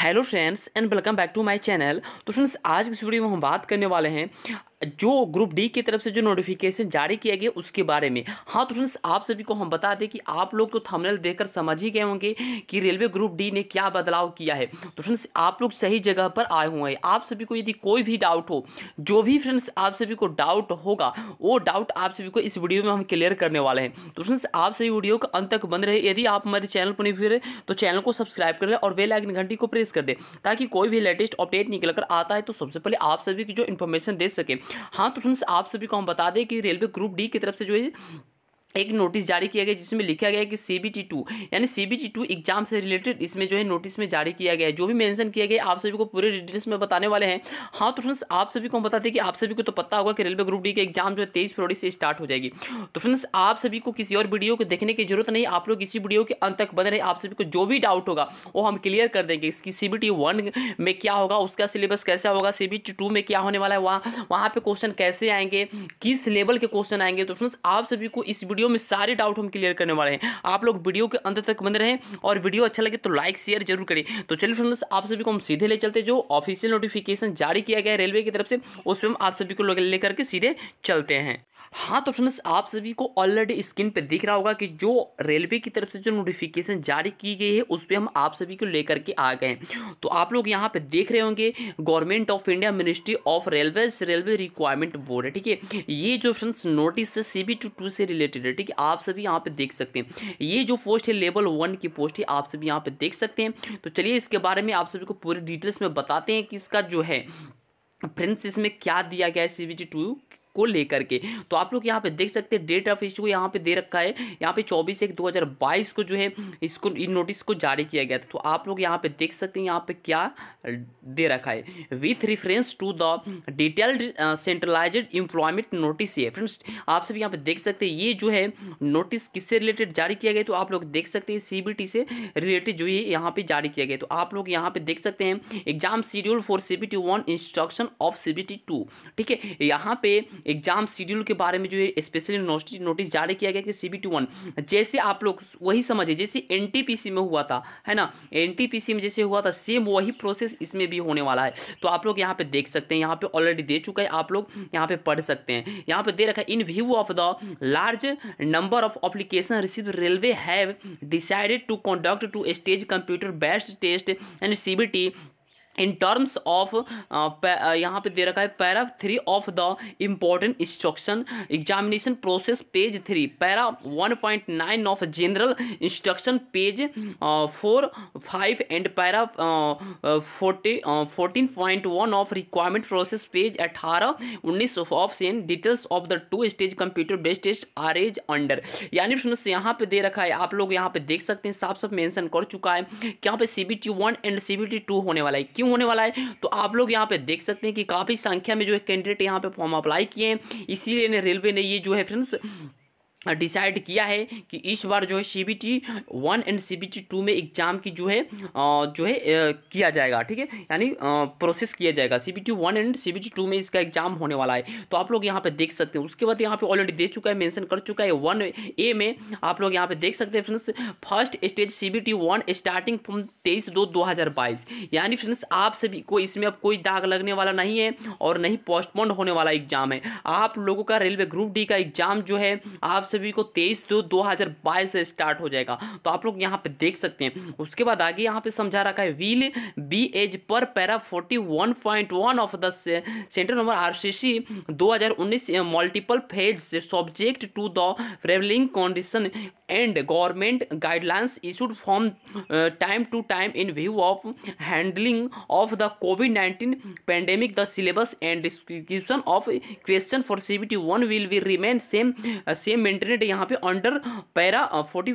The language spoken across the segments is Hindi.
hello friends and welcome back to my channel तो फ्रेंड्स आज की इस वीडियो में हम बात करने वाले हैं जो ग्रुप डी की तरफ से जो नोटिफिकेशन जारी किया गया उसके बारे में हाँ तो फ्रेंड्स आप सभी को हम बता दें कि आप लोग तो थंबनेल देखकर समझ ही गए होंगे कि रेलवे ग्रुप डी ने क्या बदलाव किया है तो फ्रेंड्स आप लोग सही जगह पर आए हुए हैं आप सभी को यदि कोई भी डाउट हो जो भी फ्रेंड्स आप सभी को डाउट होगा वो डाउट आप सभी को इस वीडियो में हम क्लियर करने वाले हैं तो फ्रेंड्स आप सभी वीडियो का अंत तक बन रहे यदि आप हमारे चैनल पर नहीं फिर तो चैनल को सब्सक्राइब कर लें और वे लाइन घंटी को प्रेस कर दें ताकि कोई भी लेटेस्ट अपडेट निकल कर आता है तो सबसे पहले आप सभी की जो इन्फॉर्मेशन दे सकें हाँ तो फ्रेंड्स आप सभी को हम बता दें कि रेलवे ग्रुप डी की तरफ से जो है एक नोटिस जारी किया गया जिसमें लिखा गया है कि सी बी टी टू यानी C B T two exam से रिलेटेड इसमें जो है नोटिस में जारी किया गया है जो भी मेंशन किया गया आप सभी को पूरे डिटेल्स में बताने वाले हैं हाँ तो फ्रेंड्स आप सभी को हम बताते हैं कि आप सभी को तो पता होगा कि रेलवे ग्रुप डी के एग्जाम जो है तेईस फरवरी से स्टार्ट हो जाएगी तो फ्रेंड्स आप सभी को किसी और वीडियो को देखने की जरूरत नहीं आप लोग इसी वीडियो के अंत तक बने रहे आप सभी को जो भी डाउट होगा वो हम क्लियर कर देंगे इसकी सी बी टी वन में क्या होगा उसका सिलेबस कैसा होगा सी बी टी टू में क्या होने वाला है वहाँ वहाँ पर क्वेश्चन कैसे आएंगे किस लेवल के क्वेश्चन आएंगे तो फ्रेंड्स आप सभी को इस वीडियो वीडियो में सारे डाउट हम क्लियर करने वाले हैं आप लोग वीडियो के अंत तक बन रहे और वीडियो अच्छा लगे तो लाइक शेयर जरूर करें तो चलिए फ्रेंड्स आप सभी को हम सीधे ले चलते जो ऑफिशियल नोटिफिकेशन जारी किया गया है रेलवे की तरफ से उसमें हम आप सभी को लेकर के सीधे चलते हैं हाँ तो फ्रेंड्स आप सभी को ऑलरेडी स्क्रीन पे दिख रहा होगा कि जो रेलवे की तरफ से जो नोटिफिकेशन जारी की गई है उस पर हम आप सभी को लेकर के आ गए तो आप लोग यहाँ पे देख रहे होंगे government of India ministry of railway railway requirement board है ठीक है ये जो फ्रेंड्स नोटिस है सी बी टू टू से रिलेटेड है ठीक है आप सभी यहाँ पे देख सकते हैं ये जो पोस्ट है लेवल वन की पोस्ट है आप सभी यहाँ पे देख सकते हैं तो चलिए इसके बारे में आप सभी को पूरे डिटेल्स में बताते हैं कि इसका जो है फ्रेंड्स इसमें क्या दिया गया है सी टू को लेकर के तो आप लोग यहाँ पे देख सकते हैं डेट ऑफ इश्यू यहाँ पे दे रखा है यहाँ पे चौबीस एक दो को जो है इसको इन नोटिस को जारी किया गया था तो आप लोग यहाँ पे देख सकते हैं यहाँ पे क्या दे रखा है with reference to the detailed centralised employment notice ये फ्रेंड्स आप सभी यहाँ पे देख सकते हैं ये जो है नोटिस किससे रिलेटेड जारी किया गया तो आप लोग देख सकते हैं सीबीटी से रिलेटेड जो है यहाँ पे जारी किया गया तो आप लोग यहाँ पे देख सकते हैं exam schedule for CBT one instruction of CBT two ठीक है यहाँ पे एग्जाम शेड्यूल के बारे में जो है स्पेशली नोटिस जारी किया गया कि सी बी वन जैसे आप लोग वही समझे जैसे एन में हुआ था है ना एन में जैसे हुआ था सेम वही प्रोसेस इसमें भी होने वाला है तो आप लोग यहाँ पे देख सकते हैं यहाँ पे ऑलरेडी दे चुका है आप लोग यहाँ पे पढ़ सकते हैं यहाँ पे दे रखा है in view of the large number of application receive railway have decided to conduct two stage computer best test and see in terms of uh, uh, यहाँ पे दे रखा है para three of the important instruction examination process page three para one point nine of general instruction page four five and para forty fourteen point one of requirement process page अठारह उन्नीस of CEN details of the two stage computer best test as under यानी फ्रेंड्स यहाँ पे दे रखा है आप लोग यहाँ पे देख सकते हैं साफ साफ मैंशन कर चुका है कि यहाँ पे C B T one and C B T two होने वाला है क्यों स्क्रूटिंग होने वाला है तो आप लोग यहाँ पे देख सकते हैं कि काफ़ी संख्या में जो है कैंडिडेट यहाँ पे फॉर्म अप्लाई किए हैं इसीलिए रेलवे ने ये जो है फ्रेंड्स डिसाइड किया है कि इस बार जो है C B T one and C B T two में एग्ज़ाम की जो है जो है किया जाएगा ठीक है यानी प्रोसेस किया जाएगा C B T one and C B T two में इसका एग्ज़ाम होने वाला है तो आप लोग यहाँ पे देख सकते हैं उसके बाद यहाँ पे ऑलरेडी दे चुका है मेंशन कर चुका है वन ए में आप लोग यहाँ पे देख सकते हैं friends first stage C B T one starting from तेईस दो दो हज़ार बाईस यानी फ्रेंड्स आप सभी को इसमें अब कोई दाग लगने वाला नहीं है और नहीं पोस्टपोन होने वाला एग्ज़ाम है आप लोगों का रेलवे ग्रुप डी का एग्ज़ाम जो है आप सभी को तेईस दो दो हज़ार बाईस से स्टार्ट हो जाएगा तो आप लोग यहाँ पे देख सकते हैं उसके बाद आगे यहाँ पे समझा रखा है will be as per para forty one point one of the centre number R C C multiple phase subject to the travelling condition and government guidelines issued from time to time in view of handling of the COVID nineteen pandemic the syllabus and description of question for C B T one will be remain same same internet यहाँ पे under para forty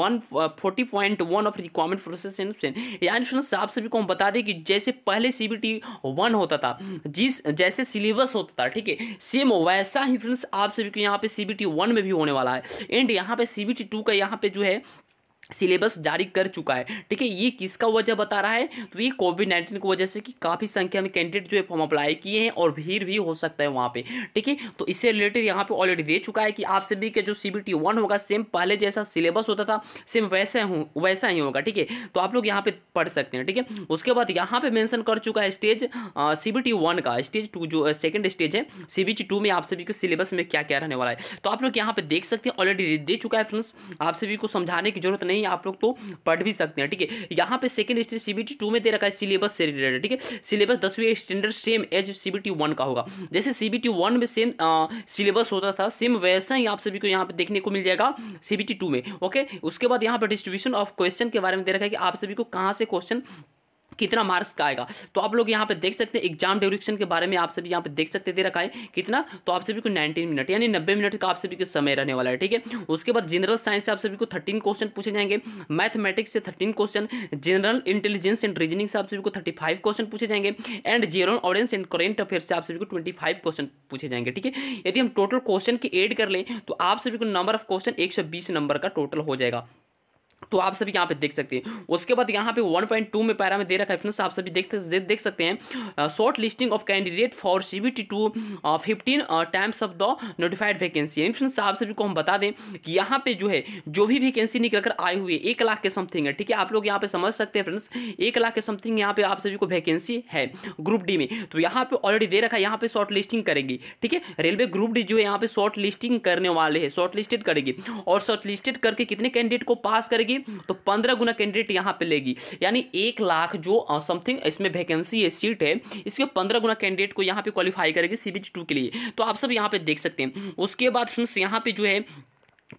one forty point one of requirement process यानी फ्रेंड्स आप सभी को हम बता दें कि जैसे पहले सी बी टी वन होता था जिस जैसे सिलेबस होता था ठीक है सेम वैसा ही फ्रेंड्स आप सभी को यहाँ पे सी बी टी वन में भी होने वाला है एंड यहाँ पे सी बी टी टू का यहाँ पे जो है सिलेबस जारी कर चुका है ठीक है ये किसका वजह बता रहा है तो ये कोविड नाइन्टीन की वजह से कि काफ़ी संख्या में कैंडिडेट जो है फॉर्म अप्लाई किए हैं और भीड़ भी हो सकता है वहाँ पे ठीक है तो इससे रिलेटेड यहाँ पे ऑलरेडी दे चुका है कि आप सभी के जो सी बी टी वन होगा सेम पहले जैसा सिलेबस होता था सेम वैसा हो वैसा ही होगा ठीक है तो आप लोग यहाँ पर पढ़ सकते हैं ठीक है उसके बाद यहाँ पर मैंसन कर चुका है stage C B T one का स्टेज टू जो सेकेंड स्टेज है सी बी टी टू में आप सभी को सिलेबस में क्या क्या रहने वाला है तो आप लोग यहाँ पर देख सकते हैं ऑलरेडी दे चुका है फ्रेंड्स आप सभी को समझाने की जरूरत नहीं नहीं आप लोग तो पढ़ भी सकते हैं ठीक है यहाँ पे सेकंड स्टेज सीबीटी टू में दे रखा है सिलेबस से रिलेटेड ठीक है सिलेबस दसवीं standard same as CBT one का होगा जैसे सीबीटी वन में सेम सिलेबस होता था सेम वैसा ही आप सभी को यहाँ पे देखने को मिल जाएगा सीबीटी टू में ओके उसके बाद यहाँ पर डिस्ट्रीब्यूशन ऑफ क्वेश्चन के बारे में दे रखा है कि आप सभी को कहाँ से क्वेश्चन कितना मार्क्स का आएगा तो आप लोग यहाँ पे देख सकते हैं एग्जाम ड्यूरेशन के बारे में आप सभी यहाँ पे देख सकते दे रखा है कितना तो आप सभी को 19 मिनट यानी 90 मिनट का आप सभी को समय रहने वाला है ठीक है उसके बाद जनरल साइंस से आप सभी को 13 क्वेश्चन पूछे जाएंगे मैथमेटिक्स से 13 question general intelligence and reasoning से आप सभी को थर्टी क्वेश्चन पूछे जाएंगे and general audience and current affair से आप सभी को ट्वेंटी क्वेश्चन पूछे जाएंगे ठीक है यदि हम टोटल क्वेश्चन की एड कर लें तो आप सभी को नंबर ऑफ क्वेश्चन एक नंबर का टोटल हो जाएगा तो आप सभी यहाँ पे देख सकते हैं उसके बाद यहाँ पे 1.2 में पैरा में दे रखा है फ्रेंड्स आप सभी देख देख सकते हैं shortlisting of candidate for C B T two fifteen times of the notified vacancy यानी फ्रेंड्स आप सभी को हम बता दें कि यहाँ पे जो है जो भी वैकेंसी निकल कर आई हुई है एक लाख के समथिंग है ठीक है आप लोग यहाँ पे समझ सकते हैं फ्रेंड्स एक लाख के समथिंग यहाँ पे आप सभी को वैकेंसी है ग्रुप डी में तो यहाँ पे ऑलरेडी दे रखा है यहाँ पे शॉर्ट लिस्टिंग करेगी ठीक है रेलवे ग्रुप डी जो है यहाँ पे शॉर्ट लिस्टिंग करने वाले है शॉर्ट लिस्टेड करेगी और शॉर्ट लिस्टेड करके कितने कैंडिडेट को पास करेगी लेगी तो पंद्रह गुना कैंडिडेट यहाँ पे लेगी यानी एक लाख जो समथिंग इसमें वैकेंसी है सीट है इसके पंद्रह गुना कैंडिडेट को यहाँ पे क्वालिफाई करेगी सी के लिए तो आप सब यहाँ पे देख सकते हैं उसके बाद फ्रेंड्स यहाँ पे जो है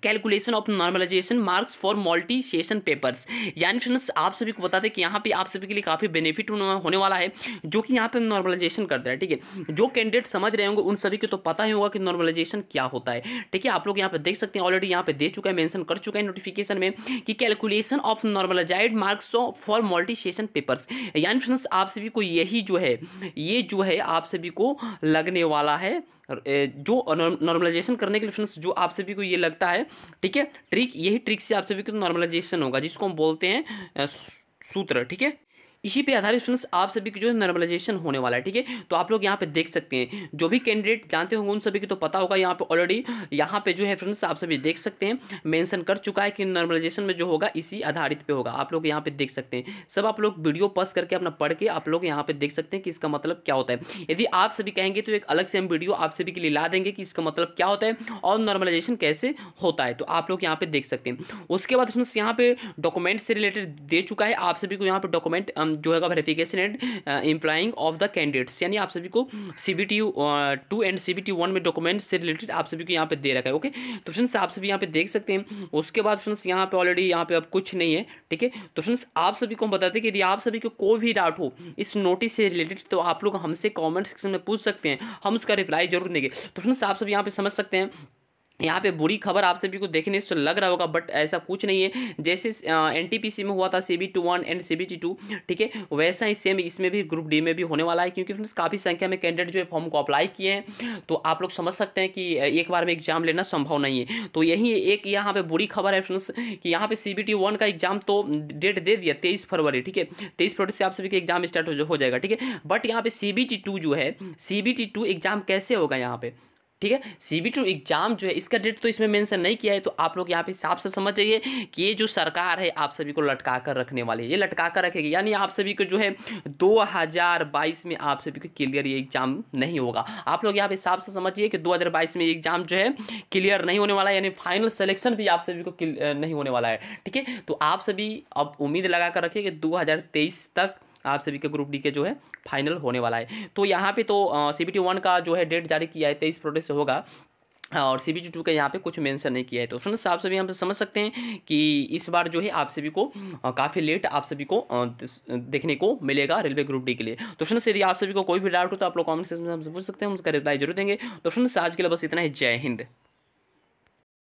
calculation of normalization marks for session papers यानी फ्रेंड्स आप सभी को बता दें कि यहाँ पे आप सभी के लिए काफ़ी बेनिफिट होने वाला है जो कि यहाँ पे नॉर्मलाइजेशन करता है ठीक है जो कैंडिडेट समझ रहे होंगे उन सभी को तो पता ही होगा कि नॉर्मलाइजेशन क्या होता है ठीक है आप लोग यहाँ पे देख सकते हैं ऑलरेडी यहाँ पे दे चुका है मैंशन कर चुका है नोटिफिकेशन में कि calculation of normalized marks for multi session papers यानी फ्रेंड्स आप सभी को यही जो है ये जो है आप सभी को लगने वाला है जो नॉर्मलाइजेशन करने के लिए फ्रेंड्स जो आप सभी को ये लगता है ठीक है ट्रिक यही ट्रिक से आप सभी को नॉर्मलाइजेशन होगा जिसको हम बोलते हैं सूत्र ठीक है इसी पे आधारित स्टूडेंट्स आप सभी की जो है नॉर्मलाइजेशन होने वाला है ठीक है तो आप लोग यहाँ पे देख सकते हैं जो भी कैंडिडेट जानते होंगे उन सभी की तो पता होगा यहाँ पे ऑलरेडी यहाँ पे जो है फ्रेंड्स आप सभी देख सकते हैं मेंशन कर चुका है कि नॉर्मलाइजेशन में जो होगा इसी आधारित पे होगा आप लोग यहाँ पे देख सकते हैं सब आप लोग वीडियो पस करके अपना पढ़ के आप लोग यहाँ पे देख सकते हैं कि इसका मतलब क्या होता है यदि आप सभी कहेंगे तो एक अलग से हम वीडियो आप सभी के लिए ला देंगे कि इसका मतलब क्या होता है और नॉर्मलाइजेशन कैसे होता है तो आप लोग यहाँ पे देख सकते हैं उसके बाद फ्रेंड्स यहाँ पे डॉक्यूमेंट से रिलेटेड दे चुका है आप सभी को यहाँ पे डॉक्यूमेंट जो है verification and employing of the candidates यानी आप सभी को C B and C B में डॉक्यूमेंट से रिलेटेड आप सभी को यहाँ पे दे रखा है ओके तो फ्रेंड्स आप सभी यहाँ पे देख सकते हैं उसके बाद फ्रेंड्स यहाँ पे ऑलरेडी यहाँ पे अब कुछ नहीं है ठीक है तो फ्रेंड्स आप सभी को हम बताते हैं कि यदि आप सभी को कोई भी डाउट हो इस नोटिस से रिलेटेड तो आप लोग हमसे कॉमेंट सेक्शन में पूछ सकते हैं हम उसका रिप्लाई जरूर देंगे तो फ्रेंड्स आप सभी यहाँ पे समझ सकते हैं यहाँ पे बुरी खबर आप सभी को देखने से लग रहा होगा बट ऐसा कुछ नहीं है जैसे एन में हुआ था C B two one and C B T two ठीक है वैसा ही सेम इसमें भी ग्रुप डी में भी होने वाला है क्योंकि फ्रेंड्स काफ़ी संख्या में कैंडिडेट जो है फॉर्म को अप्लाई किए हैं तो आप लोग समझ सकते हैं कि एक बार में एग्जाम लेना संभव नहीं है तो यही एक यहाँ पर बुरी खबर है फ्रेंड्स कि यहाँ पर सी बी टी वन का एग्जाम तो डेट दे दिया तेईस फरवरी ठीक है तेईस फरवरी से आप सभी का एग्जाम स्टार्ट हो जाएगा ठीक है बट यहाँ पर सी बी टी टू जो है C B T two exam कैसे होगा यहाँ पर ठीक है सी बी टू एग्जाम जो है इसका डेट तो इसमें मेंशन नहीं किया है तो आप लोग यहाँ पे साफ से समझ जाइए कि ये जो सरकार है आप सभी को लटका कर रखने वाली है ये लटका कर रखेगी यानी आप सभी को जो है 2022 में आप सभी को क्लियर ये एग्जाम नहीं होगा आप लोग यहाँ पे साफ से समझिए कि 2022 में एग्जाम जो है क्लियर नहीं होने वाला यानी फाइनल सेलेक्शन भी आप सभी को नहीं होने वाला है ठीक है तो आप सभी अब उम्मीद लगा कर रखिए कि दो तक आप सभी के ग्रुप डी के जो है फाइनल होने वाला है तो यहाँ पे तो सी बी वन का जो है डेट जारी किया है तेईस फरवरी से होगा और सी बी टू का यहाँ पे कुछ मेंशन नहीं किया है तो फ्रेंड्स आप सभी हम समझ सकते हैं कि इस बार जो है आप सभी को काफ़ी लेट आप सभी को देखने को मिलेगा रेलवे ग्रुप डी के लिए तो फ्रेंड्स यदि आप सभी को कोई भी डाउट हो तो आप लोग कमेंट सेक्शन में हमसे पूछ सकते हैं हम उसका रिप्लाई जरूर देंगे तो फ्रेंड्स आज के लिए बस इतना ही जय हिंद